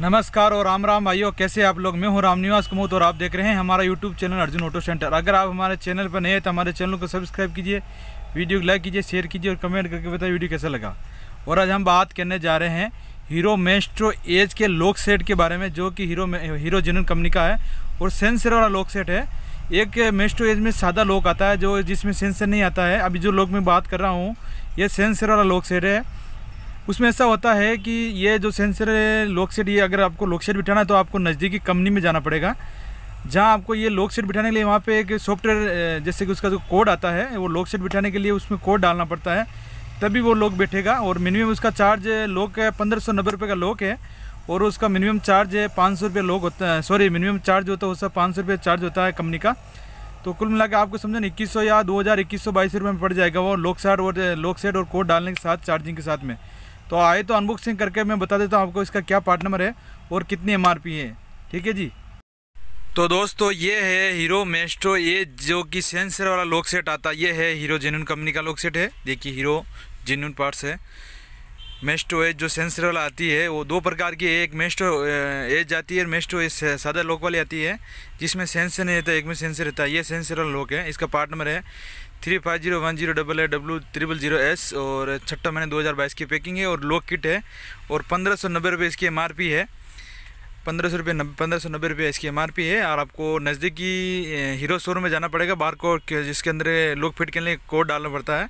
नमस्कार और राम राम भाइयों कैसे आप लोग मैं हूं रामनिवास कुमोत और आप देख रहे हैं हमारा YouTube channel Arjun auto centre अगर आप हमारे चैनल पर नए हैं तो हमारे चैनल को सब्सक्राइब कीजिए वीडियो को लाइक कीजिए शेयर कीजिए और कमेंट करके बताइए वीडियो कैसा लगा और आज हम बात करने जा रहे हैं हीरो मेस्ट्रो एज के लॉक सेट के बारे में जो कि हीरो हीरो जेनन कंपनी का है और सेंसर वाला लॉक सेट है एक मेस्ट्रो एज में सादा लॉक आता है जो जिसमें सेंसर नहीं आता है अभी जो लॉक मैं बात कर रहा हूँ ये सेंसर वाला लॉक सेट है उसमें ऐसा होता है कि ये जो सेंसर है लोक सेट ये अगर आपको लोक सेट बिठाना है तो आपको नज़दीकी कंपनी में जाना पड़ेगा जहाँ आपको ये लोक सेट बिठाने के लिए वहाँ पे एक सॉफ्टवेयर जैसे कि उसका जो कोड आता है वो लोक सेट बिठाने के लिए उसमें कोड डालना पड़ता है तभी वो लोग बैठेगा और मिनिमम उसका चार्ज लोक है पंद्रह सौ नब्बे रुपये का लोक है और उसका मिनिमम चार्ज है पाँच सौ रुपये लोक होता है सॉरी मिनिमम चार्ज होता है उसका पाँच सौ रुपये चार्ज होता है कंपनी का तो कुल मिला के आपको समझो इक्कीस सौ या दो हज़ार इक्कीस सौ बाईस रुपये में पड़ जाएगा वो लोक सेट और लोक सेट और कोड डालने के साथ चार्जिंग के साथ में तो आए तो अनबॉक्सिंग करके मैं बता देता हूँ आपको इसका क्या पार्ट नंबर है और कितनी एम है ठीक है जी तो दोस्तों ये है हीरो मेस्ट्रो ये जो कि सेंसर वाला लॉक सेट आता ये है हीरो जेन्यून कंपनी का लॉक सेट है देखिए हीरो जेन्यून पार्ट्स है मेस्टो एज जो सेंसर वाला आती है वो दो प्रकार की है एक मेस्टो एज आती है और मेस्टो एज सादा लोक वाली आती है जिसमें सेंसर नहीं रहता एक में सेंसर रहता है ये सेंसर वाला लोक है इसका पार्ट नंबर है three five zero one zero double eight W triple zero S और छठा महीने दो हज़ार बाईस की पैकिंग है और लोक किट है और पंद्रह सौ नब्बे रुपये इसकी एम आर पी है पंद्रह सौ रुपये पंद्रह सौ नब्बे रुपये इसकी एम आर पी है और आपको नज़दीकी हीरो शोरूम में जाना पड़ेगा बार कोड जिसके अंदर लोक फिट के लिए कोड डालना पड़ता है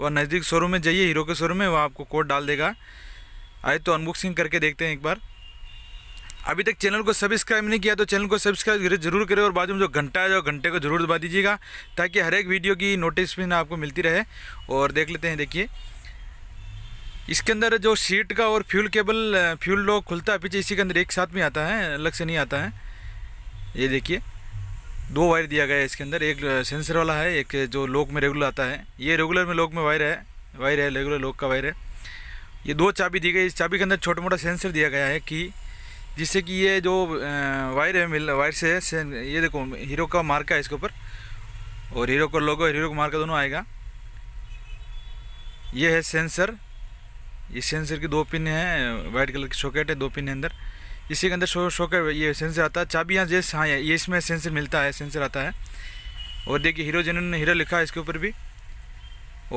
वह नज़दीक शोरूम में जाइए हीरो के शोरूम में वह आपको कोड डाल देगा आए तो अनबॉक्सिंग करके देखते हैं एक बार अभी तक चैनल को सब्सक्राइब नहीं किया तो चैनल को सब्सक्राइब जरूर करें और बाजू में जो घंटा है जो घंटे को जरूर दबा दीजिएगा ताकि हर एक वीडियो की नोटिफिकेशन आपको मिलती रहे और देख लेते हैं देखिए इसके अंदर जो सीट का और फ्यूल केबल फ्यूल लॉक खुलता है पीछे इसी के अंदर एक साथ में आता है अलग से नहीं आता है ये देखिए दो वायर दिया गया है इसके अंदर एक सेंसर वाला है एक जो लोक में रेगुलर आता है ये रेगुलर में लोक में वायर है वायर है रेगुलर लोक का वायर है ये दो चाबी दी गई इस चाबी के अंदर छोटा मोटा सेंसर दिया गया है कि जिससे कि ये जो वायर है मिल वायर से, ये देखो हीरो का मार्का है इसके ऊपर और हीरो का लोगो हीरो का मार्का दोनों आएगा ये है सेंसर इस सेंसर की दो पिन है वाइट कलर की सॉकेट है दो पिन है अंदर इसी के अंदर शो शो कर ये सेंसर आता है चाबी यहाँ जैसे हाँ ये इसमें सेंसर मिलता है सेंसर आता है और देखिए हीरो जेन ने हीरो लिखा है इसके ऊपर भी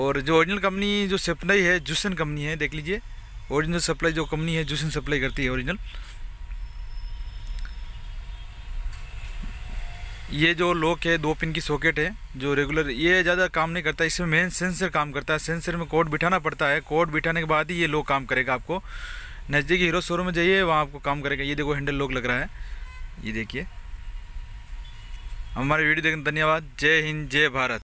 और जो ओरिजिनल कंपनी जो सप्लाई है जूसन कंपनी है देख लीजिए ओरिजिनल सप्लाई जो कंपनी है जूसन सप्लाई करती है ओरिजिनल ये जो लॉक है दो पिन की सॉकेट है जो रेगुलर ये ज़्यादा काम नहीं करता इसमें मेन सेंसर काम करता है सेंसर में कोड बिठाना पड़ता है कोड बिठाने के बाद ही ये लॉक काम करेगा आपको नज़दीकी हीरो शोरूम में जाइए वहाँ आपको काम करेगा ये देखो हैंडल लॉक लग रहा है ये देखिए हमारी वीडियो देखने धन्यवाद जय हिंद जय भारत